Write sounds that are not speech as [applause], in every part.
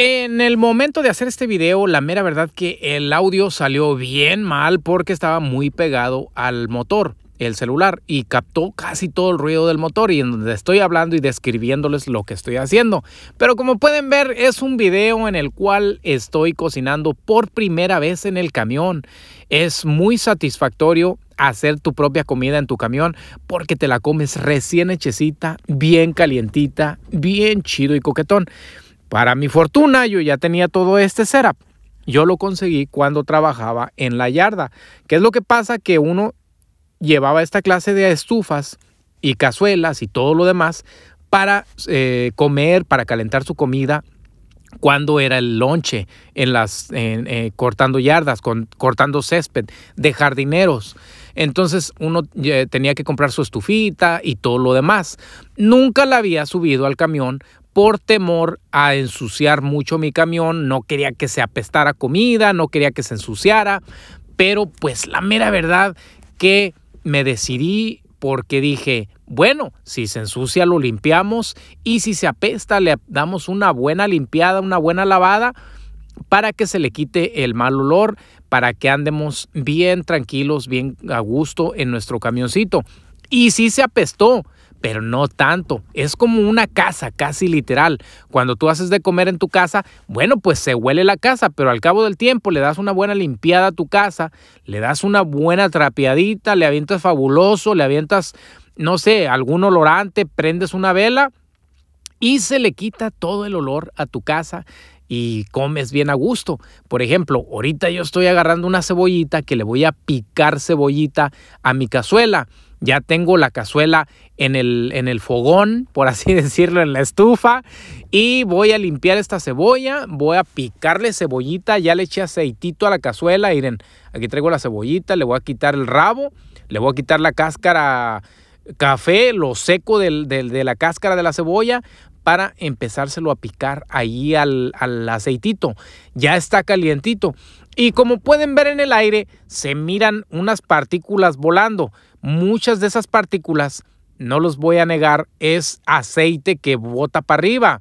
En el momento de hacer este video, la mera verdad que el audio salió bien mal porque estaba muy pegado al motor, el celular, y captó casi todo el ruido del motor y en donde estoy hablando y describiéndoles lo que estoy haciendo. Pero como pueden ver, es un video en el cual estoy cocinando por primera vez en el camión. Es muy satisfactorio hacer tu propia comida en tu camión porque te la comes recién hechecita, bien calientita, bien chido y coquetón. Para mi fortuna, yo ya tenía todo este setup. Yo lo conseguí cuando trabajaba en la yarda. ¿Qué es lo que pasa? Que uno llevaba esta clase de estufas y cazuelas y todo lo demás para eh, comer, para calentar su comida cuando era el lonche en las eh, cortando yardas, cortando césped de jardineros. Entonces uno eh, tenía que comprar su estufita y todo lo demás. Nunca la había subido al camión por temor a ensuciar mucho mi camión, no quería que se apestara comida, no quería que se ensuciara, pero pues la mera verdad que me decidí porque dije, bueno, si se ensucia lo limpiamos y si se apesta le damos una buena limpiada, una buena lavada para que se le quite el mal olor, para que andemos bien tranquilos, bien a gusto en nuestro camioncito. Y si se apestó, pero no tanto. Es como una casa, casi literal. Cuando tú haces de comer en tu casa, bueno, pues se huele la casa, pero al cabo del tiempo le das una buena limpiada a tu casa, le das una buena trapeadita, le avientas fabuloso, le avientas, no sé, algún olorante, prendes una vela y se le quita todo el olor a tu casa y comes bien a gusto. Por ejemplo, ahorita yo estoy agarrando una cebollita que le voy a picar cebollita a mi cazuela. Ya tengo la cazuela en el, en el fogón, por así [laughs] decirlo, en la estufa. Y voy a limpiar esta cebolla, voy a picarle cebollita, ya le eché aceitito a la cazuela. Miren, aquí traigo la cebollita, le voy a quitar el rabo, le voy a quitar la cáscara café, lo seco del, de la cáscara de la cebolla, para empezárselo a picar ahí al, al aceitito. Ya está calientito. Y como pueden ver en el aire, se miran unas partículas volando. Muchas de esas partículas, no los voy a negar, es aceite que bota para arriba.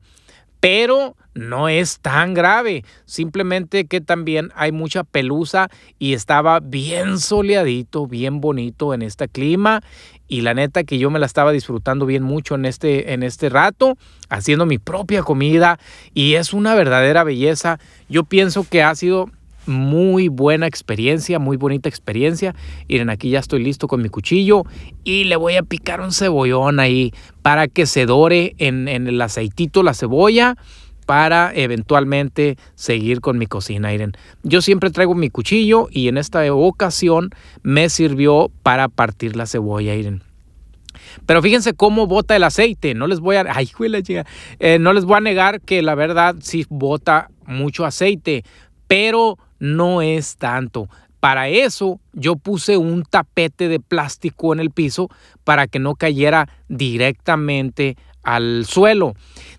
Pero no es tan grave, simplemente que también hay mucha pelusa y estaba bien soleadito, bien bonito en este clima y la neta que yo me la estaba disfrutando bien mucho en este, en este rato, haciendo mi propia comida. Y es una verdadera belleza. Yo pienso que ha sido muy buena experiencia, muy bonita experiencia. Miren, aquí ya estoy listo con mi cuchillo y le voy a picar un cebollón ahí para que se dore en, en el aceitito la cebolla para eventualmente seguir con mi cocina, Irene. Yo siempre traigo mi cuchillo y en esta ocasión me sirvió para partir la cebolla, Irene. Pero fíjense cómo bota el aceite. No les voy a. [laughs] Eh, no les voy a negar que la verdad sí bota mucho aceite. Pero no es tanto. Para eso yo puse un tapete de plástico en el piso para que no cayera directamente al suelo.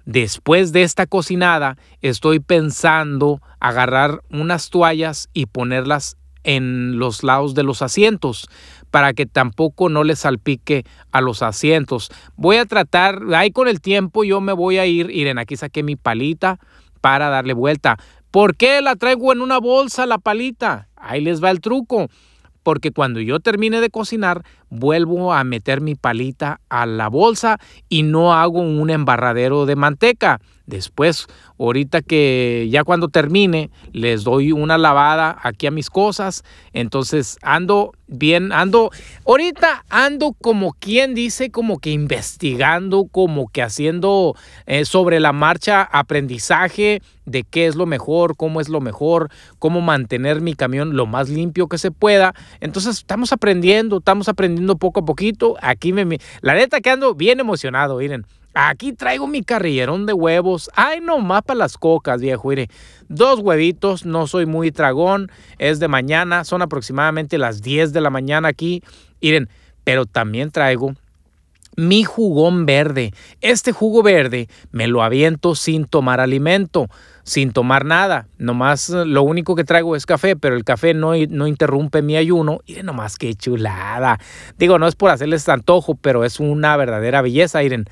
Después de esta cocinada, estoy pensando agarrar unas toallas y ponerlas en los lados de los asientos para que tampoco no les salpique a los asientos. Voy a tratar, ahí con el tiempo yo me voy a ir, Irene, aquí saqué mi palita para darle vuelta. ¿Por qué la traigo en una bolsa la palita? Ahí les va el truco porque cuando yo termine de cocinar vuelvo a meter mi palita a la bolsa y no hago un embarradero de manteca. Después, ahorita que ya cuando termine, les doy una lavada aquí a mis cosas. Entonces ando bien, ando, ahorita ando como quien dice, como que investigando, como que haciendo eh, sobre la marcha aprendizaje de qué es lo mejor, cómo es lo mejor, cómo mantener mi camión lo más limpio que se pueda. Entonces estamos aprendiendo, estamos aprendiendo poco a poquito. Aquí me, la neta que ando bien emocionado, miren. Aquí traigo mi carrillerón de huevos. Ay, no, para las cocas, viejo. Mire, dos huevitos, no soy muy tragón. Es de mañana, son aproximadamente las 10 de la mañana aquí. Miren, pero también traigo mi jugón verde. Este jugo verde me lo aviento sin tomar alimento, sin tomar nada. Nomás eh, lo único que traigo es café, pero el café no, no interrumpe mi ayuno. Miren nomás qué chulada. Digo, no es por hacerles antojo, pero es una verdadera belleza, miren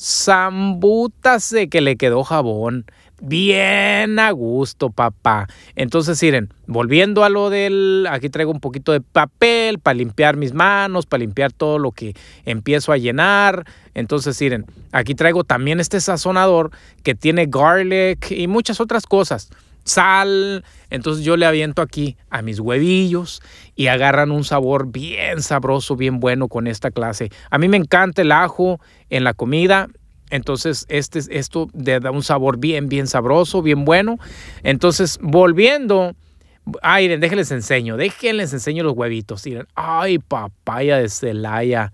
zambútase que le quedó jabón. Bien a gusto, papá. Entonces, miren, volviendo a lo del, aquí traigo un poquito de papel para limpiar mis manos, para limpiar todo lo que empiezo a llenar. Entonces, miren, aquí traigo también este sazonador que tiene garlic y muchas otras cosas sal. Entonces yo le aviento aquí a mis huevillos y agarran un sabor bien sabroso, bien bueno con esta clase. A mí me encanta el ajo en la comida. Entonces este, esto da un sabor bien, bien sabroso, bien bueno. Entonces volviendo... Ay, déjenles enseño, déjenles enseño los huevitos. ay, papaya de Celaya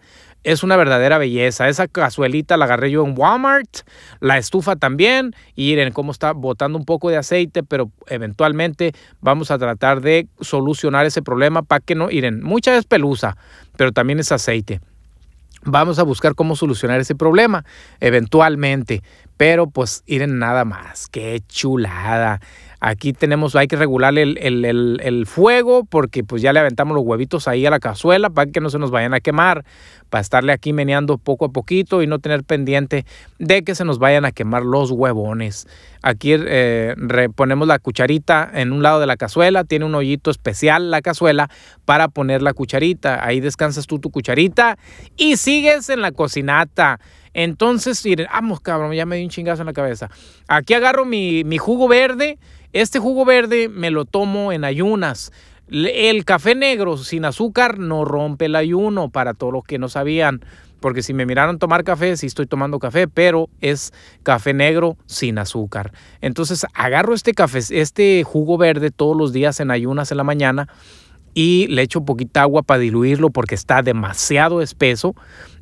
es una verdadera belleza. Esa cazuelita la agarré yo en Walmart, la estufa también, y miren cómo está botando un poco de aceite, pero eventualmente vamos a tratar de solucionar ese problema para que no, miren, mucha es pelusa, pero también es aceite. Vamos a buscar cómo solucionar ese problema eventualmente. Pero pues en nada más, qué chulada. Aquí tenemos, hay que regular el, fuego porque pues ya le aventamos los huevitos ahí a la cazuela para que no se nos vayan a quemar, para estarle aquí meneando poco a poquito y no tener pendiente de que se nos vayan a quemar los huevones. Aquí eh, ponemos la cucharita en un lado de la cazuela, tiene un hoyito especial la cazuela para poner la cucharita. Ahí descansas tú tu cucharita y sigues en la cocinata. Entonces, miren, vamos, cabrón, ya me di un chingazo en la cabeza. Aquí agarro mi, mi jugo verde. Este jugo verde me lo tomo en ayunas. El café negro sin azúcar no rompe el ayuno, para todos los que no sabían. Porque si me miraron tomar café, sí estoy tomando café, pero es café negro sin azúcar. Entonces agarro este café, este jugo verde todos los días en ayunas en la mañana y le echo poquita agua para diluirlo porque está demasiado espeso.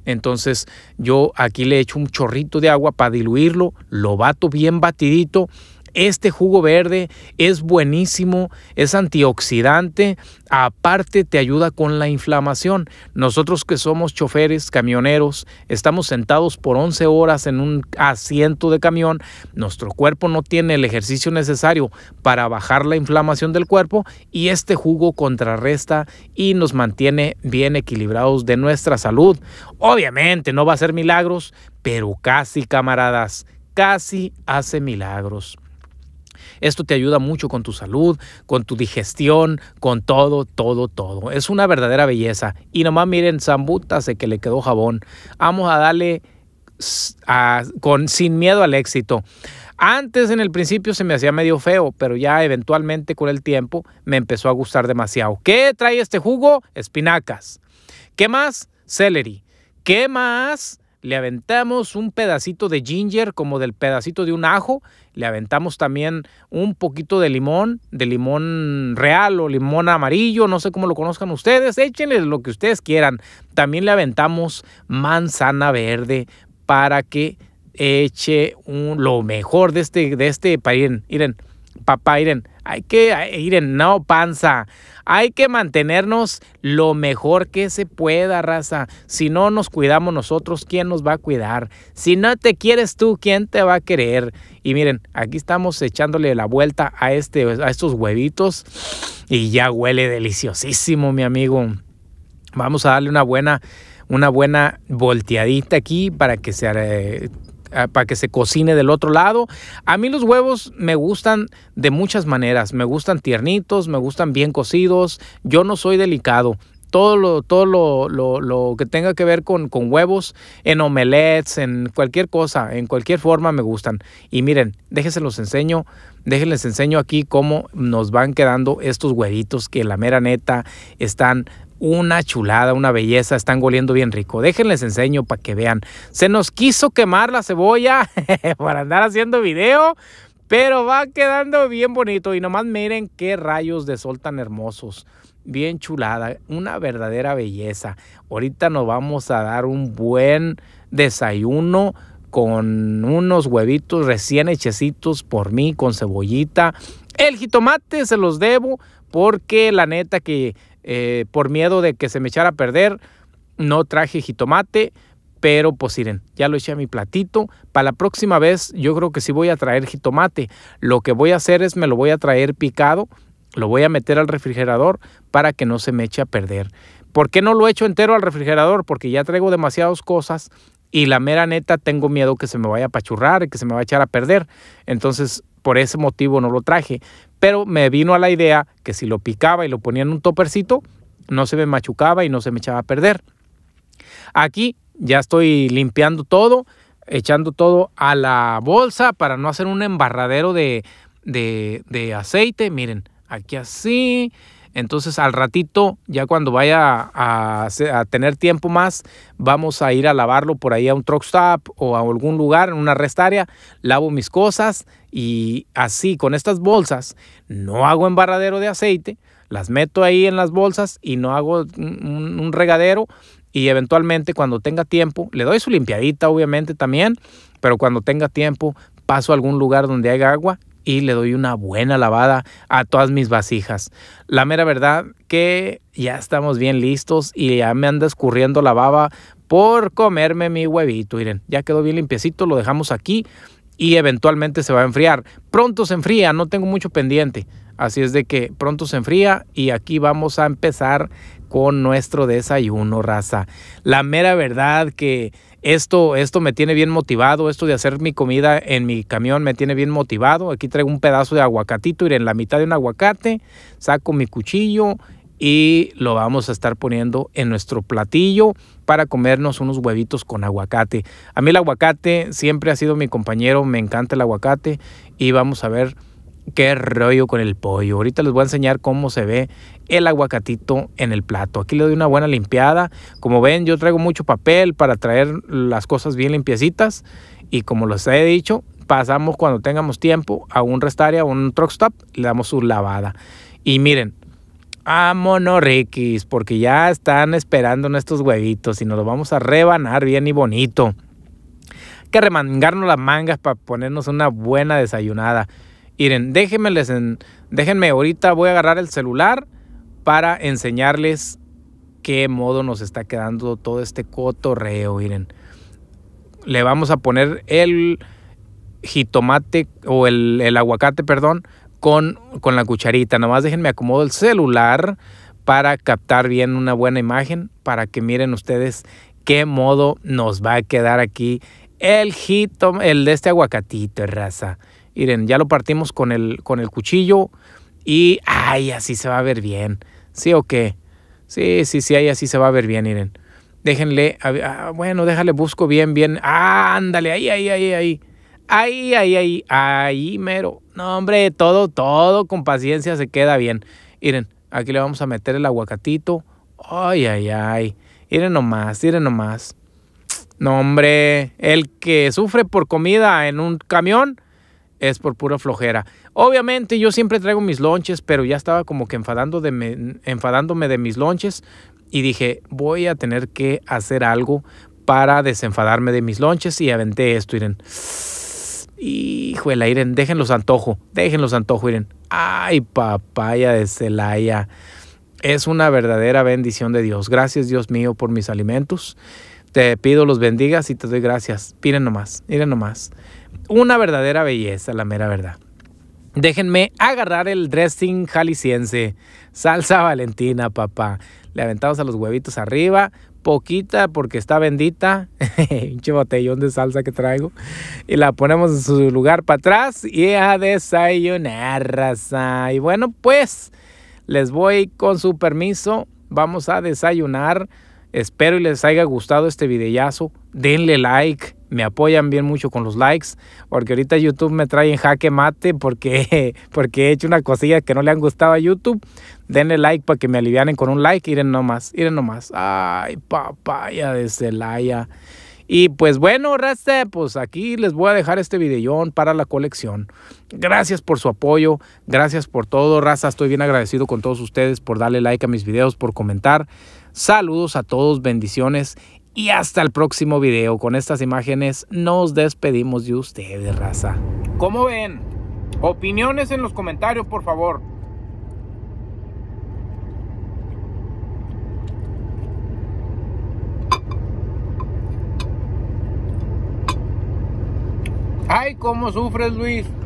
Entonces yo aquí le echo un chorrito de agua para diluirlo, lo bato bien batidito este jugo verde es buenísimo, es antioxidante, aparte te ayuda con la inflamación. Nosotros que somos choferes, camioneros, estamos sentados por 11 horas en un asiento de camión, nuestro cuerpo no tiene el ejercicio necesario para bajar la inflamación del cuerpo y este jugo contrarresta y nos mantiene bien equilibrados de nuestra salud. Obviamente no va a ser milagros, pero casi camaradas, casi hace milagros. Esto te ayuda mucho con tu salud, con tu digestión, con todo, todo, todo. Es una verdadera belleza. Y nomás miren, Zambuta se que le quedó jabón. Vamos a darle con, sin miedo al éxito. Antes en el principio se me hacía medio feo, pero ya eventualmente con el tiempo me empezó a gustar demasiado. ¿Qué trae este jugo? Espinacas. ¿Qué más? Celery. ¿Qué más? le aventamos un pedacito de ginger, como del pedacito de un ajo, le aventamos también un poquito de limón, de limón real o limón amarillo, no sé cómo lo conozcan ustedes, échenle lo que ustedes quieran. También le aventamos manzana verde para que eche un, lo mejor de este, de este Miren, Papá, Iren, hay que, Iren, no panza, hay que mantenernos lo mejor que se pueda, raza. Si no nos cuidamos nosotros, ¿quién nos va a cuidar? Si no te quieres tú, ¿quién te va a querer? Y miren, aquí estamos echándole la vuelta a, este, a estos huevitos y ya huele deliciosísimo, mi amigo. Vamos a darle una buena, una buena volteadita aquí para que se... Eh, eh, para que se cocine del otro lado. A mí los huevos me gustan de muchas maneras. Me gustan tiernitos, me gustan bien cocidos. Yo no soy delicado todo lo, todo lo, que tenga que ver con, con, huevos, en omelets, en cualquier cosa, en cualquier forma me gustan. Y miren, déjense los enseño, déjenles enseño aquí cómo nos van quedando estos huevitos que la mera neta están una chulada, una belleza, están goliendo bien rico. Déjenles enseño para que vean. Se nos quiso quemar la cebolla [laughs] para andar haciendo video, pero va quedando bien bonito. Y nomás miren qué rayos de sol tan hermosos. Bien chulada, una verdadera belleza. Ahorita nos vamos a dar un buen desayuno con unos huevitos recién hechecitos por mí, con cebollita. El jitomate se los debo porque la neta que eh, por miedo de que se me echara a perder, no traje jitomate, pero pues miren, ya lo eché a mi platito. Para la próxima vez yo creo que sí voy a traer jitomate. Lo que voy a hacer es me lo voy a traer picado, lo voy a meter al refrigerador para que no se me eche a perder. ¿Por qué no lo echo entero al refrigerador? Porque ya traigo demasiadas cosas y la mera neta tengo miedo que se me vaya a pachurrar, que se me vaya a echar a perder. Entonces, por ese motivo no lo traje. Pero me vino a la idea que si lo picaba y lo ponía en un topercito, no se me machucaba y no se me echaba a perder. Aquí ya estoy limpiando todo, echando todo a la bolsa para no hacer un embarradero de, de, de aceite. Miren, aquí así, entonces al ratito, ya cuando vaya a, tener tiempo más, vamos a ir a lavarlo por ahí a un truck stop o a algún lugar, en una restaria lavo mis cosas y así con estas bolsas no hago embarradero de aceite, las meto ahí en las bolsas y no hago un, un regadero y eventualmente cuando tenga tiempo, le doy su limpiadita obviamente también, pero cuando tenga tiempo paso a algún lugar donde haya agua y le doy una buena lavada a todas mis vasijas. La mera verdad que ya estamos bien listos y ya me anda escurriendo la baba por comerme mi huevito. Miren, ya quedó bien limpiecito, lo dejamos aquí y eventualmente se va a enfriar. Pronto se enfría, no tengo mucho pendiente. Así es de que pronto se enfría y aquí vamos a empezar con nuestro desayuno, raza. La mera verdad que esto, esto me tiene bien motivado, esto de hacer mi comida en mi camión me tiene bien motivado. Aquí traigo un pedazo de aguacatito, iré en la mitad de un aguacate, saco mi cuchillo y lo vamos a estar poniendo en nuestro platillo para comernos unos huevitos con aguacate. A mí el aguacate siempre ha sido mi compañero, me encanta el aguacate y vamos a ver qué rollo con el pollo. Ahorita les voy a enseñar cómo se ve el aguacatito en el plato. Aquí le doy una buena limpiada. Como ven, yo traigo mucho papel para traer las cosas bien limpiecitas. Y como les he dicho, pasamos cuando tengamos tiempo a un restaria a un truck stop, le damos su lavada. Y miren, vámonos riquis, porque ya están esperando nuestros huevitos y nos los vamos a rebanar bien y bonito. Hay que remangarnos las mangas para ponernos una buena desayunada. Miren, déjenme, les déjenme ahorita voy a agarrar el celular para enseñarles qué modo nos está quedando todo este cotorreo, miren. Le vamos a poner el jitomate o el, aguacate, perdón, con, con la cucharita. Nomás déjenme acomodo el celular para captar bien una buena imagen, para que miren ustedes qué modo nos va a quedar aquí el jitomate, el de este aguacatito, raza. Miren, ya lo partimos con el, con el cuchillo y, ay, así se va a ver bien. ¿Sí o qué? Sí, sí, sí, ahí así se va a ver bien, miren. Déjenle, ah, bueno, déjale, busco bien, bien. ándale, ahí, ahí, ahí, ahí. Ahí, ahí, ahí, ahí, mero. No, hombre, todo, todo con paciencia se queda bien. Miren, aquí le vamos a meter el aguacatito. Ay, ay, ay. Miren nomás, miren nomás. No, hombre, el que sufre por comida en un camión, es por pura flojera. Obviamente yo siempre traigo mis lonches, pero ya estaba como que enfadando de enfadándome de mis lonches y dije, voy a tener que hacer algo para desenfadarme de mis lonches y aventé esto, Iren. Híjole, Iren, déjenlos antojo, déjenlos antojo, Iren. Ay, papaya de Celaya. Es una verdadera bendición de Dios. Gracias, Dios mío, por mis alimentos. Te pido los bendigas y te doy gracias. Miren nomás, miren nomás una verdadera belleza, la mera verdad. Déjenme agarrar el dressing jalisciense, salsa valentina, papá. Le aventamos a los huevitos arriba, poquita porque está bendita, [laughs] pinche botellón de salsa que traigo, y la ponemos en su lugar para atrás y a desayunar, raza. Y bueno, pues les voy con su permiso, vamos a desayunar. Espero y les haya gustado este videllazo denle like, me apoyan bien mucho con los likes, porque ahorita YouTube me trae en jaque mate porque, [laughs] porque he hecho una cosilla que no le han gustado a YouTube. Denle like para que me alivianen con un like, iren nomás, iren nomás. Ay, papaya de Celaya. Y pues bueno, Raste, pues aquí les voy a dejar este videollón para la colección. Gracias por su apoyo, gracias por todo, Raza. Estoy bien agradecido con todos ustedes por darle like a mis videos, por comentar. Saludos a todos, bendiciones y hasta el próximo video. Con estas imágenes nos despedimos de ustedes, raza. ¿Cómo ven? Opiniones en los comentarios, por favor. Ay, cómo sufres, Luis.